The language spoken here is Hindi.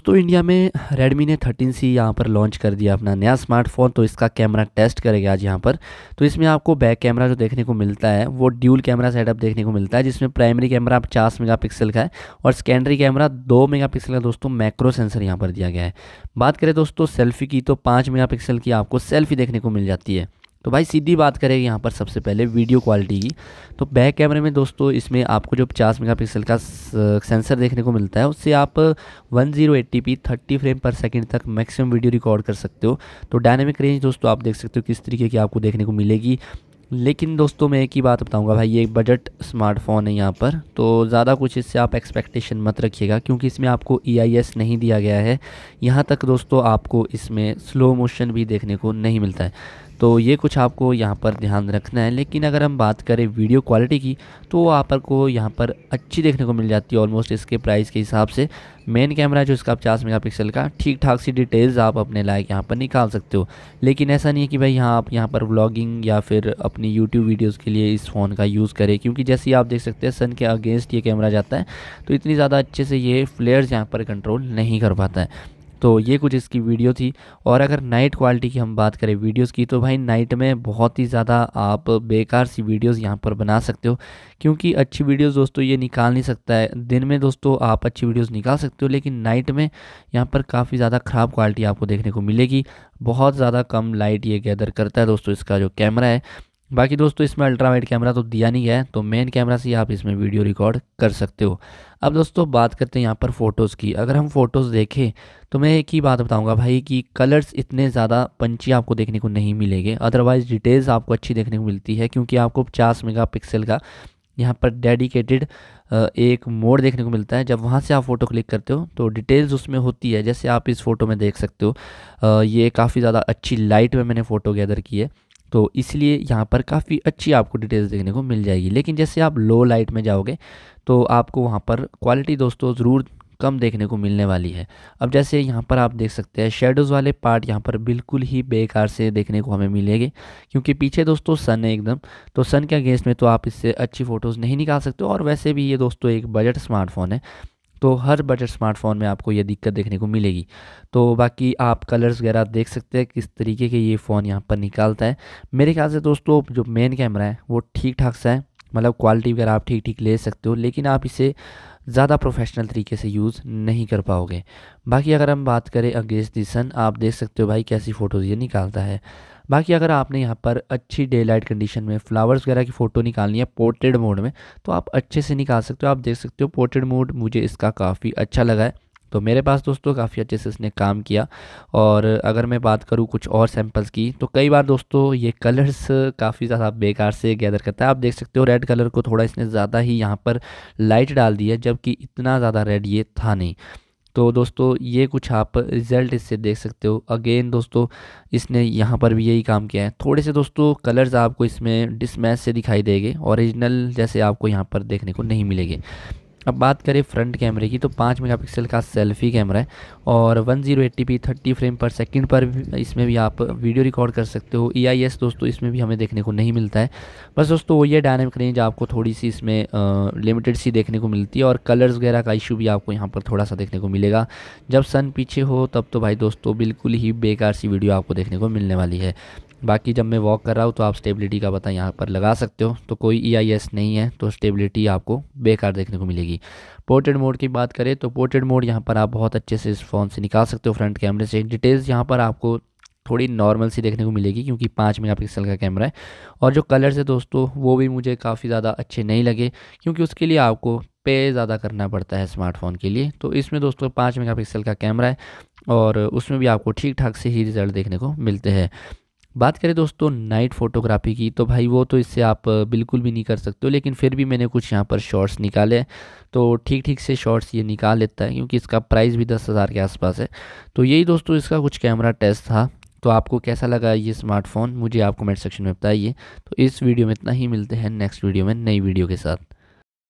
दोस्तों तो इंडिया में Redmi ने 13C यहाँ पर लॉन्च कर दिया अपना नया स्मार्टफोन तो इसका कैमरा टेस्ट करेंगे आज यहाँ पर तो इसमें आपको बैक कैमरा जो देखने को मिलता है वो ड्यूल कैमरा सेटअप देखने को मिलता है जिसमें प्राइमरी कैमरा पचास मेगापिक्सल का है और सेकेंडरी कैमरा दो मेगा का दोस्तों मैक्रो सेंसर यहाँ पर दिया गया है बात करें दोस्तों सेल्फी की तो पाँच मेगा की आपको सेल्फी देखने को मिल जाती है तो भाई सीधी बात करें यहाँ पर सबसे पहले वीडियो क्वालिटी की तो बैक कैमरे में दोस्तों इसमें आपको जो 50 मेगापिक्सल का सेंसर देखने को मिलता है उससे आप 1080p 30 फ्रेम पर सेकंड तक मैक्सिमम वीडियो रिकॉर्ड कर सकते हो तो डायनेमिक रेंज दोस्तों आप देख सकते हो किस तरीके की आपको देखने को मिलेगी लेकिन दोस्तों मैं एक ही बात बताऊंगा भाई ये बजट स्मार्टफ़ोन है यहाँ पर तो ज़्यादा कुछ इससे आप एक्सपेक्टेशन मत रखिएगा क्योंकि इसमें आपको ई e नहीं दिया गया है यहाँ तक दोस्तों आपको इसमें स्लो मोशन भी देखने को नहीं मिलता है तो ये कुछ आपको यहाँ पर ध्यान रखना है लेकिन अगर हम बात करें वीडियो क्वालिटी की तो आप को यहाँ पर अच्छी देखने को मिल जाती है ऑलमोस्ट इसके प्राइस के हिसाब से मेन कैमरा जो इसका पचास मेगापिक्सल का ठीक ठाक सी डिटेल्स आप अपने लायक यहाँ पर निकाल सकते हो लेकिन ऐसा नहीं है कि भाई यहाँ आप यहाँ पर व्लॉगिंग या फिर अपनी यूट्यूब वीडियोज़ के लिए इस फ़ोन का यूज़ करें क्योंकि जैसे ही आप देख सकते हैं सन के अगेंस्ट ये कैमरा जाता है तो इतनी ज़्यादा अच्छे से ये फ्लेयर्स यहाँ पर कंट्रोल नहीं कर पाता है तो ये कुछ इसकी वीडियो थी और अगर नाइट क्वालिटी की हम बात करें वीडियोस की तो भाई नाइट में बहुत ही ज़्यादा आप बेकार सी वीडियोस यहाँ पर बना सकते हो क्योंकि अच्छी वीडियोस दोस्तों ये निकाल नहीं सकता है दिन में दोस्तों आप अच्छी वीडियोस निकाल सकते हो लेकिन नाइट में यहाँ पर काफ़ी ज़्यादा ख़राब क्वालिटी आपको देखने को मिलेगी बहुत ज़्यादा कम लाइट ये गैदर करता है दोस्तों इसका जो कैमरा है बाकी दोस्तों इसमें अल्ट्रा वाइड कैमरा तो दिया नहीं है तो मेन कैमरा से आप इसमें वीडियो रिकॉर्ड कर सकते हो अब दोस्तों बात करते हैं यहाँ पर फ़ोटोज़ की अगर हम फ़ोटोज़ देखें तो मैं एक ही बात बताऊँगा भाई कि कलर्स इतने ज़्यादा पंची आपको देखने को नहीं मिलेंगे अदरवाइज़ डिटेल्स आपको अच्छी देखने को मिलती है क्योंकि आपको पचास मेगा का यहाँ पर डेडिकेटेड एक मोड देखने को मिलता है जब वहाँ से आप फ़ोटो क्लिक करते हो तो डिटेल्स उसमें होती है जैसे आप इस फ़ोटो में देख सकते हो ये काफ़ी ज़्यादा अच्छी लाइट में मैंने फ़ोटो गैदर की है तो इसलिए यहाँ पर काफ़ी अच्छी आपको डिटेल्स देखने को मिल जाएगी लेकिन जैसे आप लो लाइट में जाओगे तो आपको वहाँ पर क्वालिटी दोस्तों ज़रूर कम देखने को मिलने वाली है अब जैसे यहाँ पर आप देख सकते हैं शेडोज़ वाले पार्ट यहाँ पर बिल्कुल ही बेकार से देखने को हमें मिलेंगे क्योंकि पीछे दोस्तों सन है एकदम तो सन के अगेंस्ट में तो आप इससे अच्छी फ़ोटोज़ नहीं निकाल सकते और वैसे भी ये दोस्तों एक बजट स्मार्टफोन है तो हर बजट स्मार्टफोन में आपको ये दिक्कत देखने को मिलेगी तो बाकी आप कलर्स वगैरह देख सकते हैं किस तरीके के ये फ़ोन यहाँ पर निकालता है मेरे ख्याल से दोस्तों जो मेन कैमरा है वो ठीक ठाक सा है मतलब क्वालिटी वगैरह आप ठीक ठीक ले सकते हो लेकिन आप इसे ज़्यादा प्रोफेशनल तरीके से यूज़ नहीं कर पाओगे बाकी अगर हम बात करें अगेंस्ट दिसन आप देख सकते हो भाई कैसी फ़ोटोज़ ये निकालता है बाकी अगर आपने यहाँ पर अच्छी डे लाइट कंडीशन में फ्लावर्स वगैरह की फ़ोटो निकालनी है पोर्ट्रेड मोड में तो आप अच्छे से निकाल सकते हो आप देख सकते हो पोर्ट्रेड मोड मुझे इसका काफ़ी अच्छा लगा है तो मेरे पास दोस्तों काफ़ी अच्छे से इसने काम किया और अगर मैं बात करूँ कुछ और सैम्पल्स की तो कई बार दोस्तों ये कलर्स काफ़ी ज़्यादा बेकार से गैदर करता है आप देख सकते हो रेड कलर को थोड़ा इसने ज़्यादा ही यहाँ पर लाइट डाल दी है जबकि इतना ज़्यादा रेड ये था नहीं तो दोस्तों ये कुछ आप रिज़ल्ट इससे देख सकते हो अगेन दोस्तों इसने यहाँ पर भी यही काम किया है थोड़े से दोस्तों कलर्स आपको इसमें डिसमैच से दिखाई देंगे ओरिजिनल जैसे आपको यहाँ पर देखने को नहीं मिलेंगे अब बात करें फ्रंट कैमरे की तो पाँच मेगापिक्सल का सेल्फी कैमरा है और one zero eighty P thirty frame per second पर भी इसमें भी आप वीडियो रिकॉर्ड कर सकते हो ई आई एस दोस्तों इसमें भी हमें देखने को नहीं मिलता है बस दोस्तों वो ये डायनामिक रेंज आपको थोड़ी सी इसमें लिमिटेड सी देखने को मिलती है और कलर्स वगैरह का इशू भी आपको यहाँ पर थोड़ा सा देखने को मिलेगा जब सन पीछे हो तब तो भाई दोस्तों बिल्कुल ही बेकार सी वीडियो आपको देखने को मिलने वाली है बाकी जब मैं वॉक कर रहा हूँ तो आप स्टेबिलिटी का पता यहाँ पर लगा सकते हो तो कोई ई e नहीं है तो स्टेबिलिटी आपको बेकार देखने को मिलेगी पोर्ट्रेट मोड की बात करें तो पोर्ट्रेट मोड यहाँ पर आप बहुत अच्छे से इस फ़ोन से निकाल सकते हो फ्रंट कैमरे से डिटेल्स यहाँ पर आपको थोड़ी नॉर्मल सी देखने को मिलेगी क्योंकि पाँच मेगापिक्सल का कैमरा है और जो कलर्स है दोस्तों वो भी मुझे काफ़ी ज़्यादा अच्छे नहीं लगे क्योंकि उसके लिए आपको पे ज़्यादा करना पड़ता है स्मार्टफोन के लिए तो इसमें दोस्तों पाँच मेगापिक्सल का कैमरा है और उसमें भी आपको ठीक ठाक से ही रिज़ल्ट देखने को मिलते हैं बात करें दोस्तों नाइट फोटोग्राफी की तो भाई वो तो इससे आप बिल्कुल भी नहीं कर सकते हो लेकिन फिर भी मैंने कुछ यहाँ पर शॉर्ट्स निकाले तो ठीक ठीक से शॉर्ट्स ये निकाल लेता है क्योंकि इसका प्राइस भी दस हज़ार के आसपास है तो यही दोस्तों इसका कुछ कैमरा टेस्ट था तो आपको कैसा लगा ये स्मार्टफ़ोन मुझे आप कमेंट सेक्शन में बताइए तो इस वीडियो में इतना ही मिलते हैं नेक्स्ट वीडियो में नई वीडियो के साथ